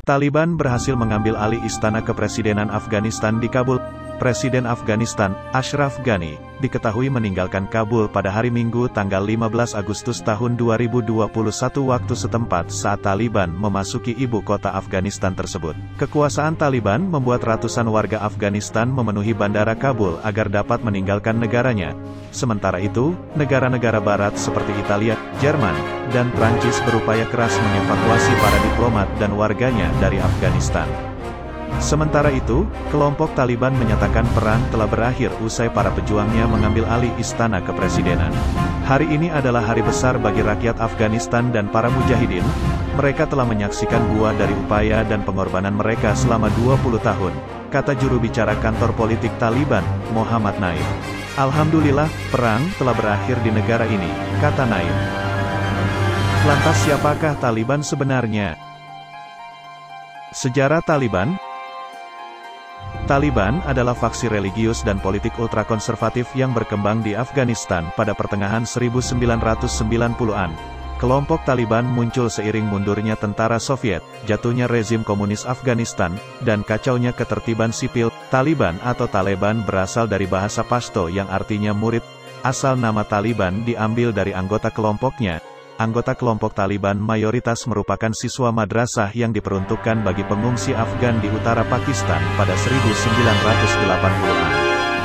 Taliban berhasil mengambil alih istana kepresidenan Afghanistan di Kabul. Presiden Afghanistan, Ashraf Ghani, diketahui meninggalkan Kabul pada hari Minggu tanggal 15 Agustus tahun 2021 waktu setempat saat Taliban memasuki ibu kota Afghanistan tersebut. Kekuasaan Taliban membuat ratusan warga Afghanistan memenuhi bandara Kabul agar dapat meninggalkan negaranya. Sementara itu, negara-negara barat seperti Italia, Jerman, dan Prancis berupaya keras mengevakuasi para diplomat dan warganya dari Afghanistan. Sementara itu, kelompok Taliban menyatakan perang telah berakhir usai para pejuangnya mengambil alih istana kepresidenan. Hari ini adalah hari besar bagi rakyat Afghanistan dan para mujahidin. Mereka telah menyaksikan buah dari upaya dan pengorbanan mereka selama 20 tahun, kata juru bicara kantor politik Taliban, Muhammad Naif. Alhamdulillah, perang telah berakhir di negara ini, kata Naif. Lantas siapakah Taliban sebenarnya? Sejarah Taliban, Taliban adalah faksi religius dan politik ultrakonservatif yang berkembang di Afghanistan pada pertengahan 1990-an. Kelompok Taliban muncul seiring mundurnya tentara Soviet, jatuhnya rezim komunis Afghanistan, dan kacaunya ketertiban sipil. Taliban atau Taliban berasal dari bahasa Pashto yang artinya murid. Asal nama Taliban diambil dari anggota kelompoknya, anggota kelompok Taliban mayoritas merupakan siswa madrasah yang diperuntukkan bagi pengungsi Afgan di utara Pakistan pada 1980-an.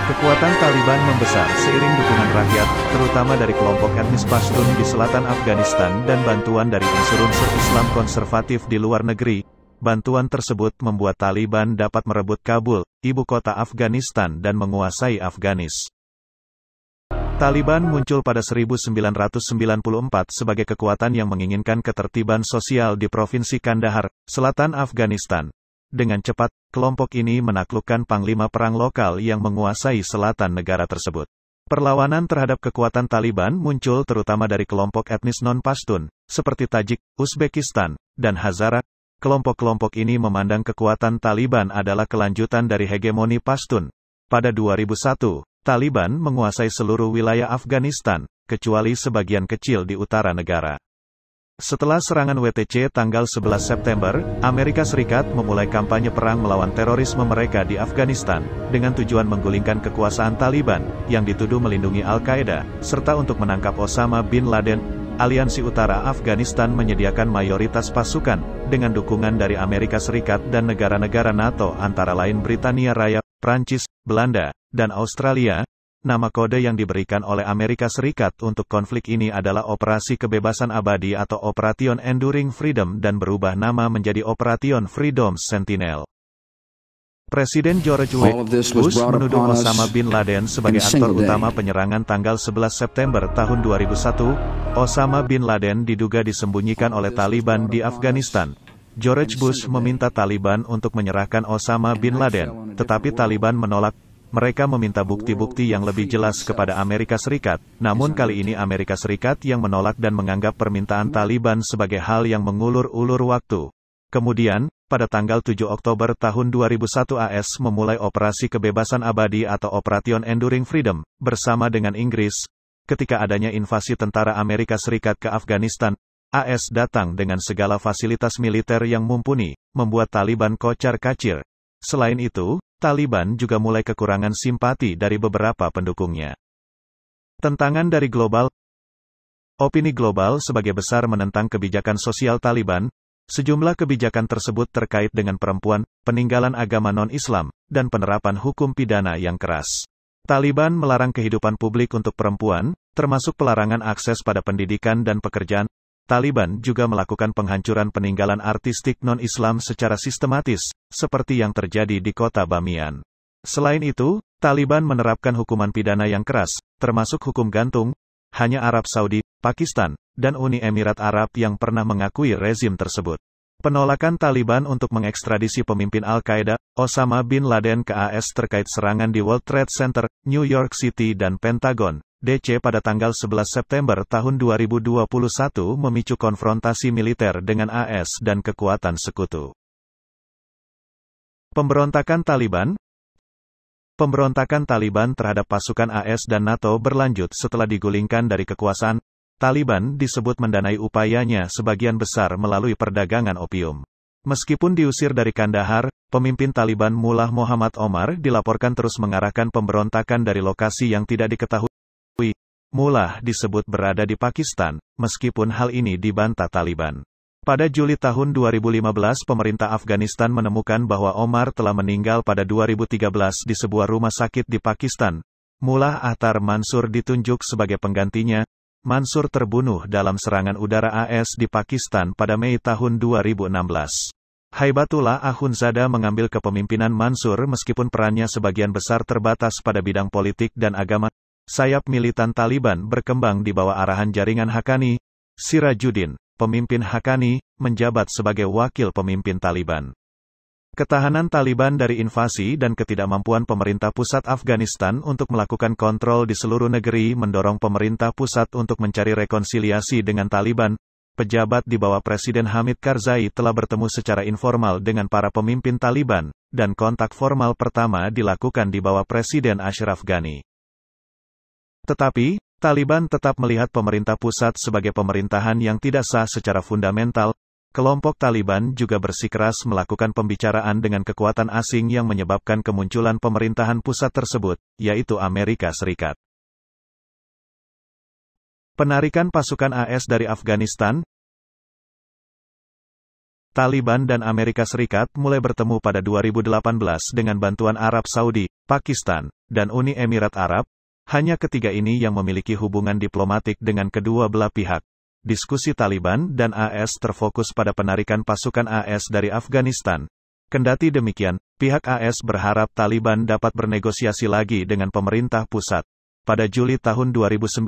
Kekuatan Taliban membesar seiring dukungan rakyat, terutama dari kelompok etnis Pashtun di selatan Afghanistan dan bantuan dari unsur-unsur Islam konservatif di luar negeri. Bantuan tersebut membuat Taliban dapat merebut Kabul, ibu kota Afghanistan dan menguasai Afghanistan. Taliban muncul pada 1994 sebagai kekuatan yang menginginkan ketertiban sosial di Provinsi Kandahar, selatan Afghanistan. Dengan cepat, kelompok ini menaklukkan panglima perang lokal yang menguasai selatan negara tersebut. Perlawanan terhadap kekuatan Taliban muncul terutama dari kelompok etnis non-Pashtun, seperti Tajik, Uzbekistan, dan Hazara. Kelompok-kelompok ini memandang kekuatan Taliban adalah kelanjutan dari hegemoni Pashtun. Pada 2001, Taliban menguasai seluruh wilayah Afghanistan, kecuali sebagian kecil di utara negara. Setelah serangan WTC tanggal 11 September, Amerika Serikat memulai kampanye perang melawan terorisme mereka di Afghanistan, dengan tujuan menggulingkan kekuasaan Taliban, yang dituduh melindungi Al-Qaeda, serta untuk menangkap Osama Bin Laden. Aliansi Utara Afghanistan menyediakan mayoritas pasukan, dengan dukungan dari Amerika Serikat dan negara-negara NATO antara lain Britania Raya Prancis, Belanda, dan Australia, nama kode yang diberikan oleh Amerika Serikat untuk konflik ini adalah Operasi Kebebasan Abadi atau Operation Enduring Freedom dan berubah nama menjadi Operation Freedom Sentinel. Presiden George W. Bush menuduh Osama bin Laden sebagai aktor utama penyerangan tanggal 11 September tahun 2001. Osama bin Laden diduga disembunyikan oleh Taliban di Afghanistan, George Bush meminta Taliban untuk menyerahkan Osama bin Laden, tetapi Taliban menolak. Mereka meminta bukti-bukti yang lebih jelas kepada Amerika Serikat, namun kali ini Amerika Serikat yang menolak dan menganggap permintaan Taliban sebagai hal yang mengulur-ulur waktu. Kemudian, pada tanggal 7 Oktober tahun 2001 AS memulai operasi kebebasan abadi atau Operation Enduring Freedom, bersama dengan Inggris, ketika adanya invasi tentara Amerika Serikat ke Afghanistan, AS datang dengan segala fasilitas militer yang mumpuni, membuat Taliban kocar-kacir. Selain itu, Taliban juga mulai kekurangan simpati dari beberapa pendukungnya. Tentangan dari global Opini global sebagai besar menentang kebijakan sosial Taliban, sejumlah kebijakan tersebut terkait dengan perempuan, peninggalan agama non-Islam, dan penerapan hukum pidana yang keras. Taliban melarang kehidupan publik untuk perempuan, termasuk pelarangan akses pada pendidikan dan pekerjaan, Taliban juga melakukan penghancuran peninggalan artistik non-Islam secara sistematis, seperti yang terjadi di kota Bamian. Selain itu, Taliban menerapkan hukuman pidana yang keras, termasuk hukum gantung, hanya Arab Saudi, Pakistan, dan Uni Emirat Arab yang pernah mengakui rezim tersebut. Penolakan Taliban untuk mengekstradisi pemimpin Al-Qaeda, Osama bin Laden ke AS terkait serangan di World Trade Center, New York City dan Pentagon, DC pada tanggal 11 September tahun 2021 memicu konfrontasi militer dengan AS dan kekuatan sekutu. Pemberontakan Taliban Pemberontakan Taliban terhadap pasukan AS dan NATO berlanjut setelah digulingkan dari kekuasaan. Taliban disebut mendanai upayanya sebagian besar melalui perdagangan opium. Meskipun diusir dari Kandahar, pemimpin Taliban Mullah Muhammad Omar dilaporkan terus mengarahkan pemberontakan dari lokasi yang tidak diketahui. Mullah disebut berada di Pakistan, meskipun hal ini dibantah Taliban. Pada Juli tahun 2015 pemerintah Afghanistan menemukan bahwa Omar telah meninggal pada 2013 di sebuah rumah sakit di Pakistan. Mullah Atar Mansur ditunjuk sebagai penggantinya. Mansur terbunuh dalam serangan udara AS di Pakistan pada Mei tahun 2016. Haibatullah Ahunzada mengambil kepemimpinan Mansur meskipun perannya sebagian besar terbatas pada bidang politik dan agama sayap militan Taliban berkembang di bawah arahan jaringan Hakani, Sirajuddin, pemimpin Hakani, menjabat sebagai wakil pemimpin Taliban. Ketahanan Taliban dari invasi dan ketidakmampuan pemerintah pusat Afghanistan untuk melakukan kontrol di seluruh negeri mendorong pemerintah pusat untuk mencari rekonsiliasi dengan Taliban. Pejabat di bawah Presiden Hamid Karzai telah bertemu secara informal dengan para pemimpin Taliban, dan kontak formal pertama dilakukan di bawah Presiden Ashraf Ghani. Tetapi, Taliban tetap melihat pemerintah pusat sebagai pemerintahan yang tidak sah secara fundamental. Kelompok Taliban juga bersikeras melakukan pembicaraan dengan kekuatan asing yang menyebabkan kemunculan pemerintahan pusat tersebut, yaitu Amerika Serikat. Penarikan pasukan AS dari Afghanistan, Taliban dan Amerika Serikat mulai bertemu pada 2018 dengan bantuan Arab Saudi, Pakistan, dan Uni Emirat Arab, hanya ketiga ini yang memiliki hubungan diplomatik dengan kedua belah pihak. Diskusi Taliban dan AS terfokus pada penarikan pasukan AS dari Afghanistan. Kendati demikian, pihak AS berharap Taliban dapat bernegosiasi lagi dengan pemerintah pusat. Pada Juli tahun 2019,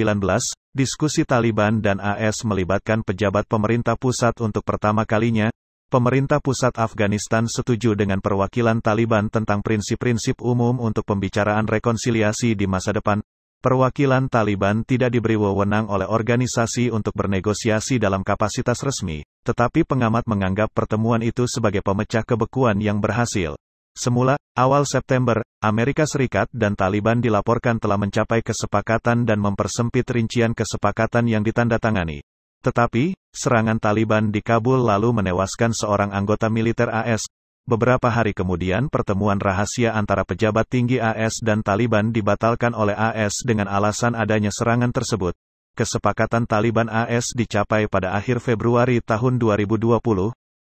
diskusi Taliban dan AS melibatkan pejabat pemerintah pusat untuk pertama kalinya, Pemerintah pusat Afghanistan setuju dengan perwakilan Taliban tentang prinsip-prinsip umum untuk pembicaraan rekonsiliasi di masa depan. Perwakilan Taliban tidak diberi wewenang oleh organisasi untuk bernegosiasi dalam kapasitas resmi, tetapi pengamat menganggap pertemuan itu sebagai pemecah kebekuan yang berhasil. Semula, awal September, Amerika Serikat dan Taliban dilaporkan telah mencapai kesepakatan dan mempersempit rincian kesepakatan yang ditandatangani. Tetapi, serangan Taliban di Kabul lalu menewaskan seorang anggota militer AS. Beberapa hari kemudian pertemuan rahasia antara pejabat tinggi AS dan Taliban dibatalkan oleh AS dengan alasan adanya serangan tersebut. Kesepakatan Taliban AS dicapai pada akhir Februari tahun 2020.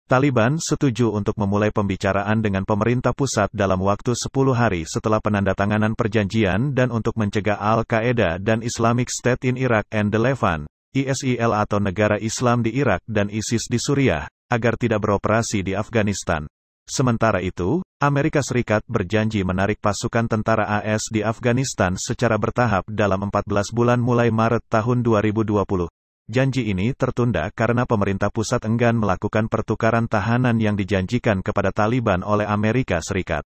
Taliban setuju untuk memulai pembicaraan dengan pemerintah pusat dalam waktu 10 hari setelah penandatanganan perjanjian dan untuk mencegah Al-Qaeda dan Islamic State in Iraq and the Levant. ISIL atau Negara Islam di Irak dan ISIS di Suriah, agar tidak beroperasi di Afghanistan. Sementara itu, Amerika Serikat berjanji menarik pasukan tentara AS di Afghanistan secara bertahap dalam 14 bulan mulai Maret tahun 2020. Janji ini tertunda karena pemerintah pusat enggan melakukan pertukaran tahanan yang dijanjikan kepada Taliban oleh Amerika Serikat.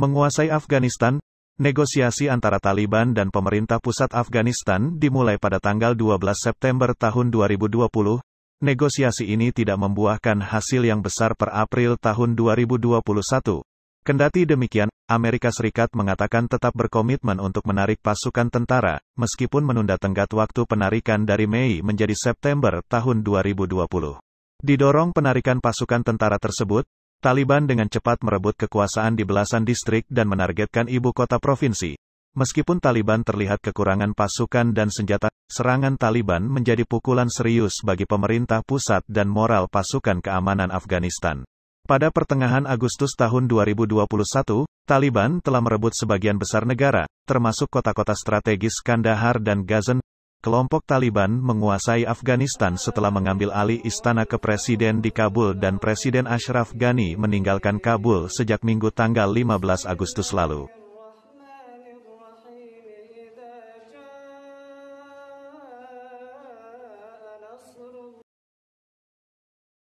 Menguasai Afghanistan, Negosiasi antara Taliban dan pemerintah pusat Afghanistan dimulai pada tanggal 12 September tahun 2020. Negosiasi ini tidak membuahkan hasil yang besar per April tahun 2021. Kendati demikian, Amerika Serikat mengatakan tetap berkomitmen untuk menarik pasukan tentara, meskipun menunda tenggat waktu penarikan dari Mei menjadi September tahun 2020. Didorong penarikan pasukan tentara tersebut, Taliban dengan cepat merebut kekuasaan di belasan distrik dan menargetkan ibu kota provinsi. Meskipun Taliban terlihat kekurangan pasukan dan senjata, serangan Taliban menjadi pukulan serius bagi pemerintah pusat dan moral pasukan keamanan Afghanistan. Pada pertengahan Agustus tahun 2021, Taliban telah merebut sebagian besar negara, termasuk kota-kota strategis Kandahar dan Ghazni, Kelompok Taliban menguasai Afghanistan setelah mengambil alih istana kepresiden di Kabul dan Presiden Ashraf Ghani meninggalkan Kabul sejak Minggu tanggal 15 Agustus lalu.